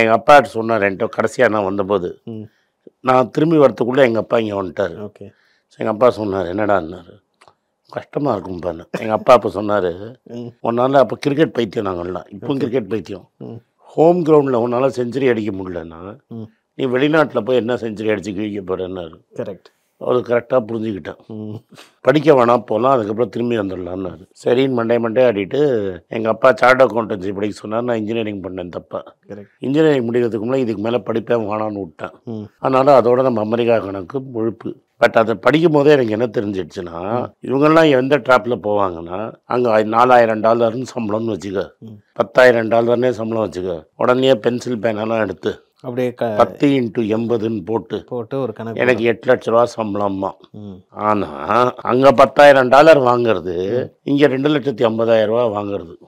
எங்கள் அப்பா சொன்னார் என்கிட்ட கடைசியாக நான் வந்தபோது நான் திரும்பி வரத்துக்குள்ளே எங்கள் அப்பா இங்கே வந்துட்டார் ஓகே எங்கள் அப்பா சொன்னார் இருந்தார் கஷ்டமாக இருக்கும் பாரு எங்கள் அப்பா அப்போ சொன்னார் ஒன்றால் அப்போ கிரிக்கெட் பைத்தியம் நாங்கள்லாம் இப்போ கிரிக்கெட் பைத்தியம் ஹோம் கிரவுண்டில் ஒன்றால் செஞ்சுரி அடிக்க முடியலன்னா நீ வெளிநாட்டில் போய் என்ன செஞ்சுரி அடிச்சு கிழிக்க போகிறேன்னாரு கரெக்ட் அது கரெக்டாக புரிஞ்சுக்கிட்டேன் படிக்க வேணாம் போகலாம் அதுக்கப்புறம் திரும்பி வந்துடலான்னாரு சரின்னு மண்டே மண்டே ஆடிட்டு எங்கள் அப்பா சார்ட் அக்கௌண்டன்சி படிக்க சொன்னார் நான் இன்ஜினியரிங் பண்ணேன் தப்பா இன்ஜினியரிங் முடிக்கிறதுக்கு முன்னாடி இதுக்கு மேலே படிப்பேன் வேணான்னு விட்டேன் அதனால் அதோட நம்ம அமெரிக்கா கணக்கு முழுப்பு பட் அதை படிக்கும் போதே எனக்கு என்ன தெரிஞ்சிடுச்சுன்னா இவங்கெல்லாம் எந்த ட்ராப்பில் போவாங்கன்னா அங்கே நாலாயிரம் டாலர்னு சம்பளம்னு வச்சுக்க பத்தாயிரம் டாலர்னே சம்பளம் வச்சுக்க உடனே பென்சில் பேனெல்லாம் எடுத்து அப்படியே பத்து இன்ட்டு எண்பதுன்னு போட்டு போட்டு ஒரு கணக்கு எனக்கு எட்டு லட்ச ரூபா சம்பளம்மா ஆனால் அங்கே பத்தாயிரம் டாலர் வாங்குறது இங்கே ரெண்டு லட்சத்தி ஐம்பதாயிரம் ரூபா வாங்குறது